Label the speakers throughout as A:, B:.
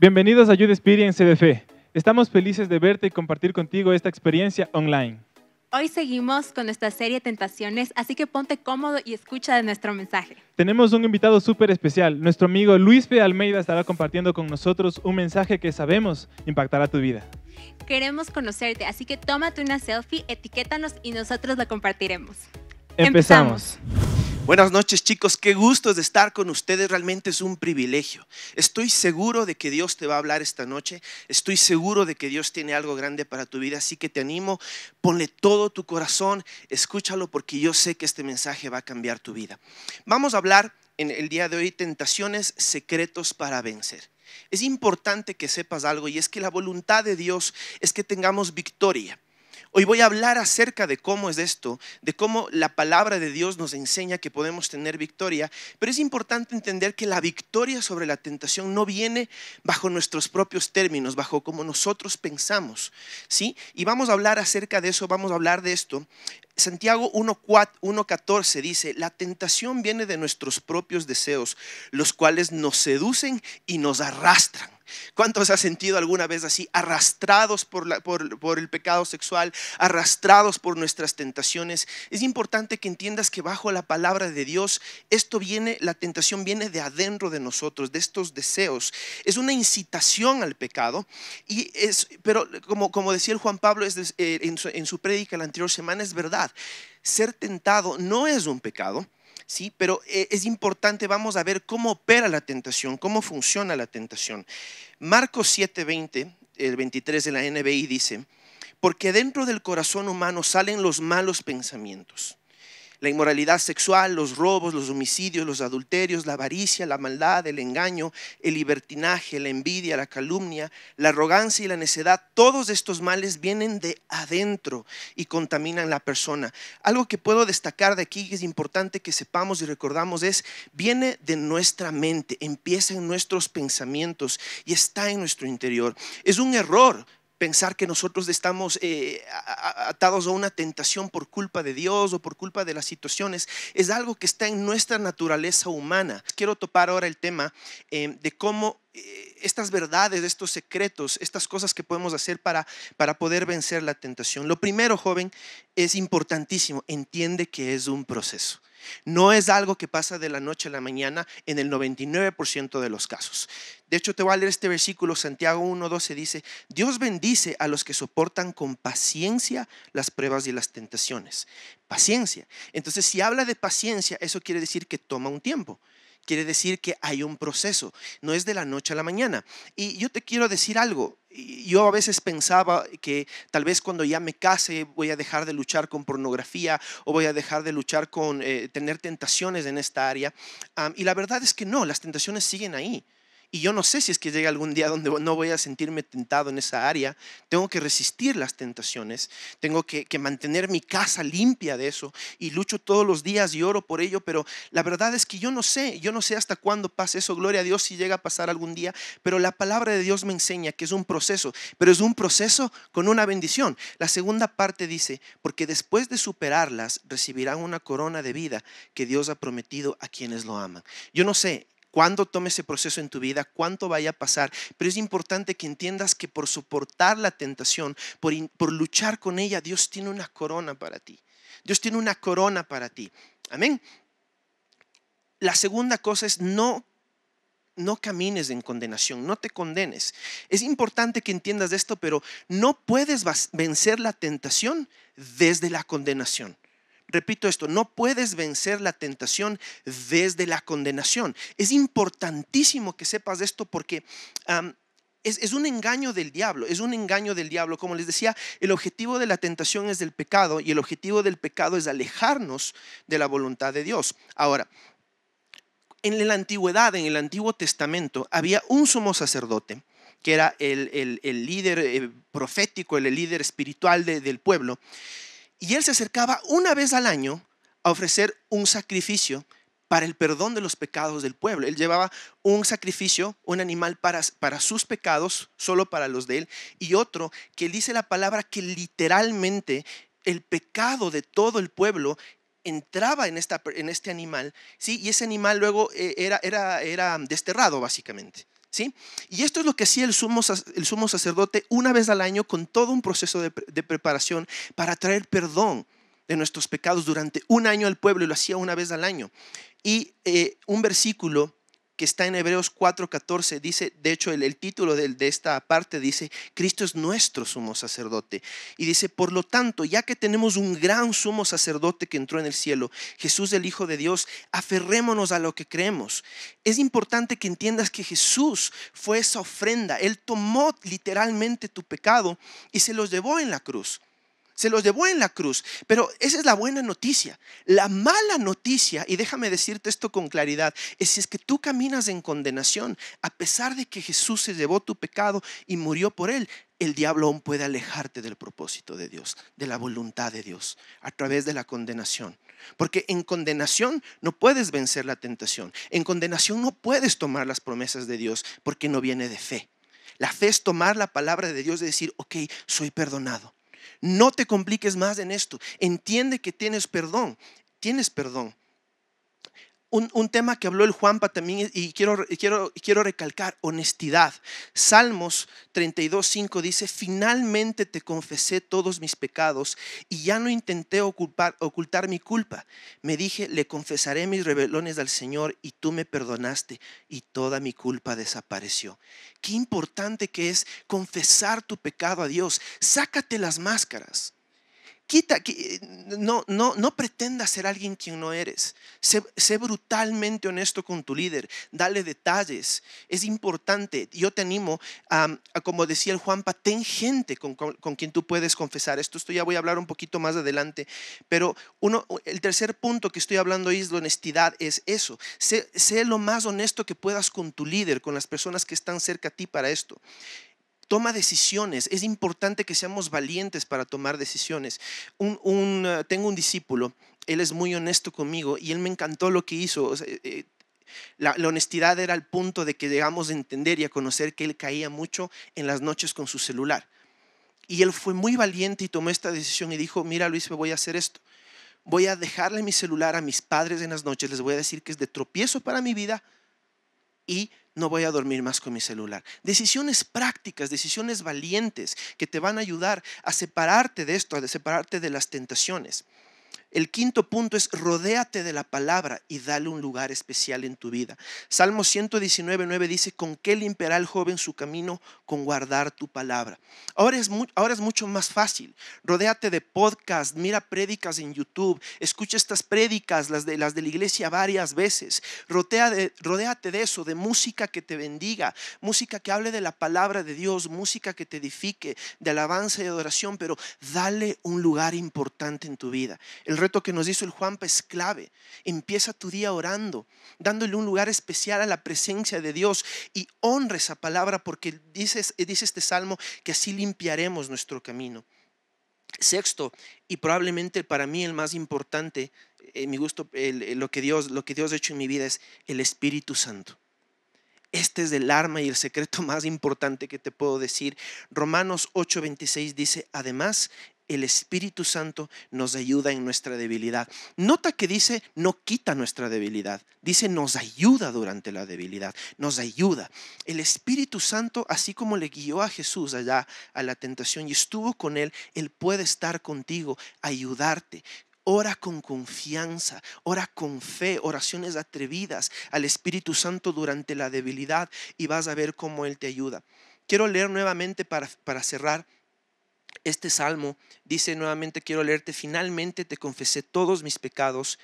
A: Bienvenidos a Youth Experience CDF. Estamos felices de verte y compartir contigo esta experiencia online. Hoy seguimos con nuestra serie Tentaciones, así que ponte cómodo y escucha de nuestro mensaje. Tenemos un invitado súper especial. Nuestro amigo Luis P. Almeida estará compartiendo con nosotros un mensaje que sabemos impactará tu vida. Queremos conocerte, así que tómate una selfie, etiquétanos y nosotros la compartiremos.
B: Empezamos. Empezamos. Buenas noches chicos, qué gusto de estar con ustedes, realmente es un privilegio. Estoy seguro de que Dios te va a hablar esta noche, estoy seguro de que Dios tiene algo grande para tu vida, así que te animo, ponle todo tu corazón, escúchalo porque yo sé que este mensaje va a cambiar tu vida. Vamos a hablar en el día de hoy tentaciones secretos para vencer. Es importante que sepas algo y es que la voluntad de Dios es que tengamos victoria Hoy voy a hablar acerca de cómo es esto, de cómo la palabra de Dios nos enseña que podemos tener victoria, pero es importante entender que la victoria sobre la tentación no viene bajo nuestros propios términos, bajo como nosotros pensamos, ¿sí? Y vamos a hablar acerca de eso, vamos a hablar de esto. Santiago 1.14 dice, la tentación viene de nuestros propios deseos, los cuales nos seducen y nos arrastran. ¿Cuántos ha sentido alguna vez así, arrastrados por, el pecado sexual, arrastrados por nuestras tentaciones? Es importante que entiendas que bajo la palabra de Dios, esto viene, la tentación viene de adentro de nosotros, de estos deseos. Es una incitación al pecado, y es, pero como, decía el Juan Pablo eh, en su, en su prédica la anterior semana, es verdad, ser tentado no es un pecado ¿sí? Pero eh, es importante, vamos a ver cómo opera la tentación, cómo funciona la tentación. Marcos 7:20, el 23 de la NBI dice, porque dentro del corazón humano salen los malos pensamientos la inmoralidad sexual, los robos, los homicidios, los adulterios, la avaricia, la maldad, el engaño, el libertinaje, la envidia, la calumnia, la arrogancia y la necedad, todos estos males vienen de adentro y contaminan la persona. Algo que puedo destacar de aquí que es importante que sepamos y recordamos es, viene de nuestra mente, empieza en nuestros pensamientos y está en nuestro interior. Es un error pensar que nosotros estamos eh, atados a una tentación por culpa de Dios o por culpa de las situaciones, es algo que está en nuestra naturaleza humana. Quiero topar ahora el tema eh, de cómo eh, estas verdades, estos secretos, estas cosas que podemos hacer para, para poder vencer la tentación. Lo primero, joven, es importantísimo, entiende que es un proceso. No es algo que pasa de la noche a la mañana en el 99% de los casos. De hecho, te voy a leer este versículo, Santiago 1.12 dice, Dios bendice a los que soportan con paciencia las pruebas y las tentaciones. Paciencia. Entonces, si habla de paciencia, eso quiere decir que toma un tiempo quiere decir que hay un proceso, no es de la noche a la mañana. Y yo te quiero decir algo, yo a veces pensaba que tal vez cuando ya me case voy a dejar de luchar con pornografía o voy a dejar de luchar con eh, tener tentaciones en esta área. y la verdad es que no, las tentaciones siguen ahí. Y yo no sé si es que llega algún día donde no voy a sentirme tentado en esa área. Tengo que resistir las tentaciones, tengo que, mantener mi casa limpia de eso y lucho todos los días y oro por ello, pero la verdad es que yo no sé, yo no sé hasta cuándo pasa eso, gloria a Dios si llega a pasar algún día, pero la palabra de Dios me enseña que es un proceso, pero es un proceso con una bendición. La segunda parte dice, porque después de superarlas recibirán una corona de vida que Dios ha prometido a quienes lo aman. Yo no sé, cuándo tome ese proceso en tu vida, cuánto vaya a pasar, pero es importante que entiendas que por soportar la tentación, por, por luchar con ella, Dios tiene una corona para ti. Dios tiene una corona para ti. Amén. La segunda cosa es no no camines en condenación, no te condenes. Es importante que entiendas esto, pero no puedes vencer la tentación desde la condenación repito esto, no puedes vencer la tentación desde la condenación. Es importantísimo que sepas esto porque es, un engaño del diablo, es un engaño del diablo. Como les decía, el objetivo de la tentación es del pecado y el objetivo del pecado es alejarnos de la voluntad de Dios. Ahora, en la antigüedad, en el Antiguo Testamento, había un sumo sacerdote que era el, líder eh, profético, el, líder espiritual del pueblo, y él se acercaba una vez al año a ofrecer un sacrificio para el perdón de los pecados del pueblo. Él llevaba un sacrificio, un animal para, sus pecados, solo para los de él, y otro que dice la palabra que literalmente el pecado de todo el pueblo entraba en, este animal, ¿sí? y ese animal luego eh, era desterrado básicamente. ¿sí? Y esto es lo que hacía el sumo, el sumo sacerdote una vez al año con todo un proceso de, preparación para traer perdón de nuestros pecados durante un año al pueblo y lo hacía una vez al año. Y eh, un versículo que está en Hebreos 4:14. Dice, de hecho, el, título de, de, esta parte dice, Cristo es nuestro sumo sacerdote. Y dice, por lo tanto, ya que tenemos un gran sumo sacerdote que entró en el cielo, Jesús el Hijo de Dios, aferrémonos a lo que creemos. Es importante que entiendas que Jesús fue esa ofrenda. Él tomó literalmente tu pecado y se los llevó en la cruz se los llevó en la cruz. Pero esa es la buena noticia. La mala noticia, y déjame decirte esto con claridad, es si es que tú caminas en condenación, a pesar de que Jesús se llevó tu pecado y murió por él, el diablo aún puede alejarte del propósito de Dios, de la voluntad de Dios, a través de la condenación. Porque en condenación no puedes vencer la tentación. En condenación no puedes tomar las promesas de Dios porque no viene de fe. La fe es tomar la palabra de Dios y decir, ok, soy perdonado, no te compliques más en esto. Entiende que tienes perdón. Tienes perdón un, tema que habló el Juanpa también y quiero, recalcar, honestidad. Salmos 32.5 dice, finalmente te confesé todos mis pecados y ya no intenté ocultar, ocultar mi culpa. Me dije, le confesaré mis rebelones al Señor y tú me perdonaste y toda mi culpa desapareció. Qué importante que es confesar tu pecado a Dios. Sácate las máscaras quita, eh, no, no, no pretendas ser alguien quien no eres. Sé, brutalmente honesto con tu líder, dale detalles. Es importante. Yo te animo a, como decía el Juanpa, ten gente con, quien tú puedes confesar. Esto esto ya voy a hablar un poquito más adelante. Pero uno, el tercer punto que estoy hablando hoy es la honestidad, es eso. Sé, sé lo más honesto que puedas con tu líder, con las personas que están cerca a ti para esto toma decisiones. Es importante que seamos valientes para tomar decisiones. Un, eh, tengo un discípulo, él es muy honesto conmigo y él me encantó lo que hizo. Eh, eh, la, honestidad era al punto de que llegamos a entender y a conocer que él caía mucho en las noches con su celular. Y él fue muy valiente y tomó esta decisión y dijo, mira Luis, me voy a hacer esto. Voy a dejarle mi celular a mis padres en las noches, les voy a decir que es de tropiezo para mi vida, y no voy a dormir más con mi celular. Decisiones prácticas, decisiones valientes que te van a ayudar a separarte de esto, a separarte de las tentaciones. El quinto punto es rodéate de la palabra y dale un lugar especial en tu vida. Salmo 119, 9 dice, ¿con qué limpiará el joven su camino? Con guardar tu palabra. Ahora es, mucho más fácil. Rodéate de podcast, mira prédicas en YouTube, escucha estas prédicas, las de, las de la iglesia varias veces. rodéate de eso, de música que te bendiga, música que hable de la palabra de Dios, música que te edifique, de alabanza y adoración, pero dale un lugar importante en tu vida. El reto que nos hizo el Juanpa es clave. Empieza tu día orando, dándole un lugar especial a la presencia de Dios y honra esa palabra porque dice, dice este salmo que así limpiaremos nuestro camino. Sexto, y probablemente para mí el más importante, en eh, mi gusto, eh, lo, que Dios, lo que Dios ha hecho en mi vida es el Espíritu Santo. Este es el arma y el secreto más importante que te puedo decir. Romanos 8:26 dice, además, el Espíritu Santo nos ayuda en nuestra debilidad. Nota que dice, no quita nuestra debilidad, dice, nos ayuda durante la debilidad, nos ayuda. El Espíritu Santo, así como le guió a Jesús allá a la tentación y estuvo con él, él puede estar contigo, ayudarte, Ora con confianza, ora con fe, oraciones atrevidas al Espíritu Santo durante la debilidad y vas a ver cómo Él te ayuda. Quiero leer nuevamente para, para cerrar este salmo dice nuevamente, quiero leerte, finalmente te confesé todos mis pecados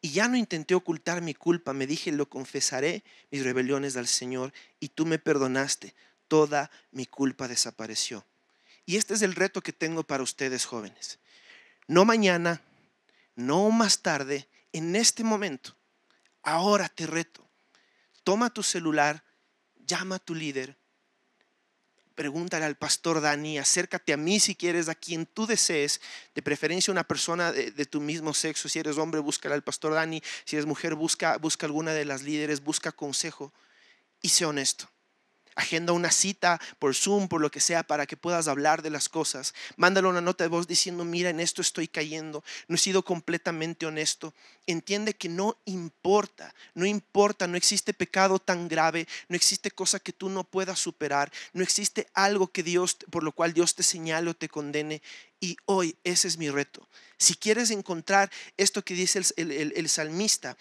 B: y ya no intenté ocultar mi culpa, me dije, lo confesaré mis rebeliones al Señor y tú me perdonaste, toda mi culpa desapareció. Y este es el reto que tengo para ustedes jóvenes. No mañana, no más tarde, en este momento, ahora te reto. Toma tu celular, llama a tu líder, pregúntale al pastor Dani, acércate a mí si quieres, a quien tú desees, de preferencia una persona de, tu mismo sexo, si eres hombre, búscale al pastor Dani, si eres mujer, busca, busca alguna de las líderes, busca consejo y sé honesto. Agenda una cita por Zoom, por lo que sea, para que puedas hablar de las cosas. Mándale una nota de voz diciendo, mira, en esto estoy cayendo, no he sido completamente honesto. Entiende que no importa, no importa, no existe pecado tan grave, no existe cosa que tú no puedas superar, no existe algo que Dios, por lo cual Dios te señale o te condene. Y hoy ese es mi reto. Si quieres encontrar esto que dice el, el, el salmista,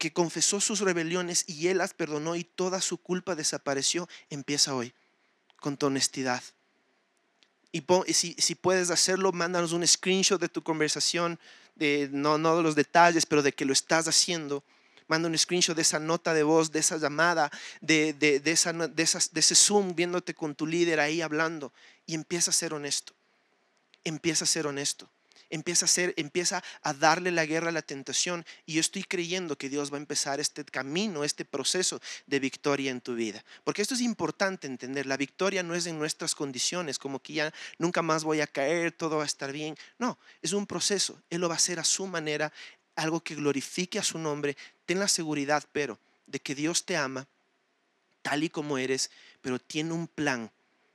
B: que confesó sus rebeliones y Él las perdonó y toda su culpa desapareció, empieza hoy, con tu honestidad. Y si, puedes hacerlo, mándanos un screenshot de tu conversación, de, no, no de los detalles, pero de que lo estás haciendo. Manda un screenshot de esa nota de voz, de esa llamada, de, de, esa, de, de ese Zoom viéndote con tu líder ahí hablando. Y empieza a ser honesto. Empieza a ser honesto empieza a empieza a darle la guerra a la tentación y yo estoy creyendo que Dios va a empezar este camino, este proceso de victoria en tu vida. Porque esto es importante entender, la victoria no es en nuestras condiciones, como que ya nunca más voy a caer, todo va a estar bien. No, es un proceso, Él lo va a hacer a su manera, algo que glorifique a su nombre. Ten la seguridad, pero, de que Dios te ama tal y como eres, pero tiene un plan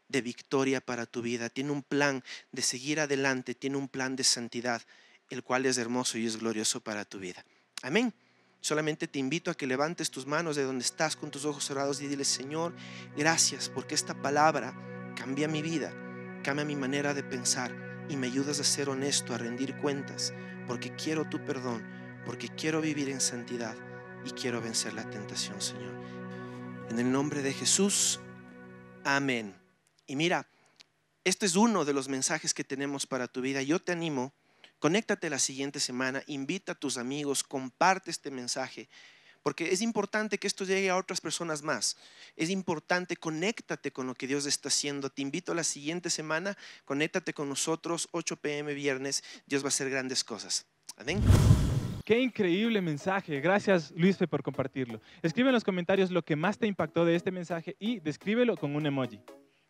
B: de victoria para tu vida, tiene un plan de seguir adelante, tiene un plan de santidad, el cual es hermoso y es glorioso para tu vida. Amén. Solamente te invito a que levantes tus manos de donde estás con tus ojos cerrados y dile, Señor, gracias porque esta palabra cambia mi vida, cambia mi manera de pensar y me ayudas a ser honesto, a rendir cuentas, porque quiero tu perdón, porque quiero vivir en santidad y quiero vencer la tentación, Señor. En el nombre de Jesús, amén. Y mira, este es uno de los mensajes que tenemos para tu vida. Yo te animo, conéctate la siguiente semana, invita a tus amigos, comparte este mensaje, porque es importante que esto llegue a otras personas más. Es importante, conéctate con lo que Dios está haciendo. Te invito la siguiente semana, conéctate con nosotros, 8 pm viernes, Dios va a hacer grandes cosas. Amén.
A: Qué increíble mensaje. Gracias, Luisfe, por compartirlo. Escribe en los comentarios lo que más te impactó de este mensaje y descríbelo con un emoji.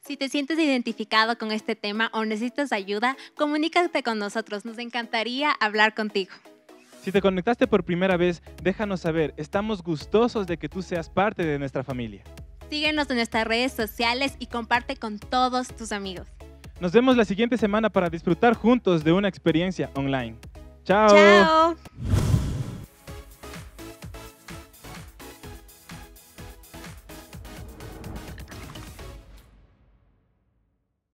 A: Si te sientes identificado con este tema o necesitas ayuda, comunícate con nosotros. Nos encantaría hablar contigo. Si te conectaste por primera vez, déjanos saber. Estamos gustosos de que tú seas parte de nuestra familia. Síguenos en nuestras redes sociales y comparte con todos tus amigos. Nos vemos la siguiente semana para disfrutar juntos de una experiencia online. Chao. Chao.